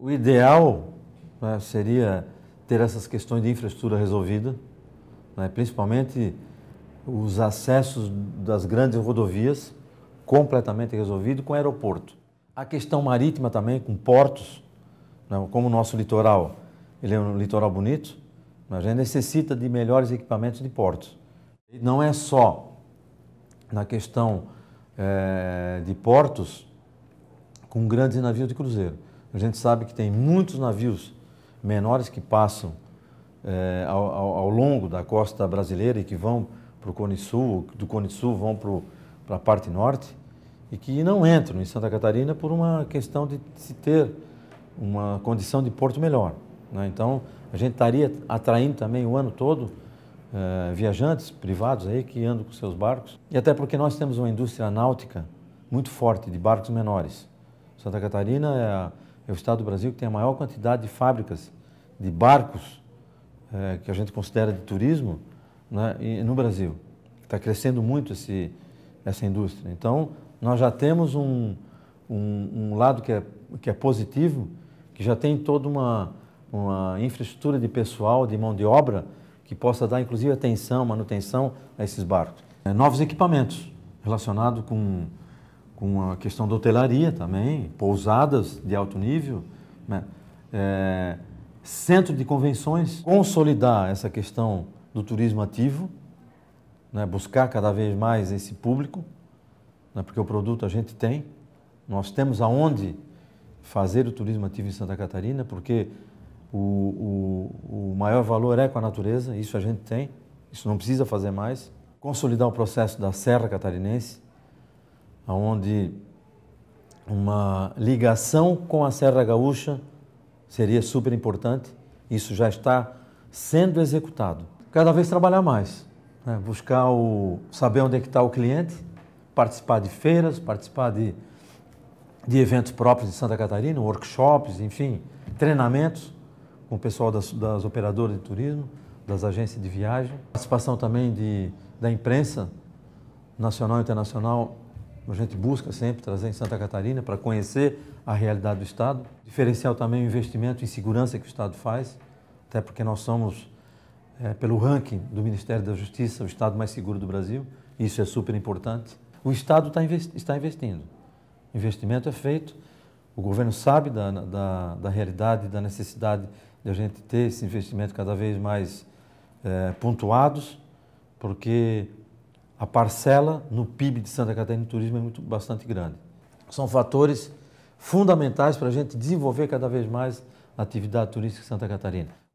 O ideal né, seria ter essas questões de infraestrutura resolvida, né, principalmente os acessos das grandes rodovias completamente resolvido com aeroporto. A questão marítima também com portos, né, como o nosso litoral, ele é um litoral bonito, mas a gente necessita de melhores equipamentos de portos. E não é só na questão é, de portos com grandes navios de cruzeiro. A gente sabe que tem muitos navios menores que passam é, ao, ao, longo da costa brasileira e que vão para o Cone Sul, do Cone Sul vão para a parte norte e que não entram em Santa Catarina por uma questão de se ter uma condição de porto melhor. Né? Então, a gente estaria atraindo também o ano todo eh, viajantes privados aí que andam com seus barcos. E até porque nós temos uma indústria náutica muito forte de barcos menores. Santa Catarina é a é o estado do Brasil que tem a maior quantidade de fábricas de barcos é, que a gente considera de turismo né, no Brasil. Está crescendo muito esse, essa indústria. Então, nós já temos um, um, um, lado que é, que é positivo, que já tem toda uma, uma infraestrutura de pessoal, de mão de obra, que possa dar, inclusive, atenção, manutenção a esses barcos. É, novos equipamentos relacionados com com a questão da hotelaria também, pousadas de alto nível, né? é, centro de convenções, consolidar essa questão do turismo ativo, né? buscar cada vez mais esse público, né? porque o produto a gente tem, nós temos aonde fazer o turismo ativo em Santa Catarina, porque o, o, o maior valor é com a natureza, isso a gente tem, isso não precisa fazer mais. Consolidar o processo da Serra Catarinense, onde uma ligação com a Serra Gaúcha seria super importante. Isso já está sendo executado. Cada vez trabalhar mais, né? buscar o saber onde é que está o cliente, participar de feiras, participar de, de eventos próprios de Santa Catarina, workshops, enfim, treinamentos com o pessoal das, das operadoras de turismo, das agências de viagem, participação também de, da imprensa nacional e internacional a gente busca sempre trazer em Santa Catarina para conhecer a realidade do Estado, diferenciar também o investimento em segurança que o Estado faz, até porque nós somos, é, pelo ranking do Ministério da Justiça, o Estado mais seguro do Brasil, isso é super importante. O Estado tá investi está investindo, o investimento é feito, o governo sabe da, da, da realidade, da necessidade de a gente ter esse investimento cada vez mais é, pontuados, porque a parcela no PIB de Santa Catarina do turismo é muito, bastante grande. São fatores fundamentais para a gente desenvolver cada vez mais a atividade turística em Santa Catarina.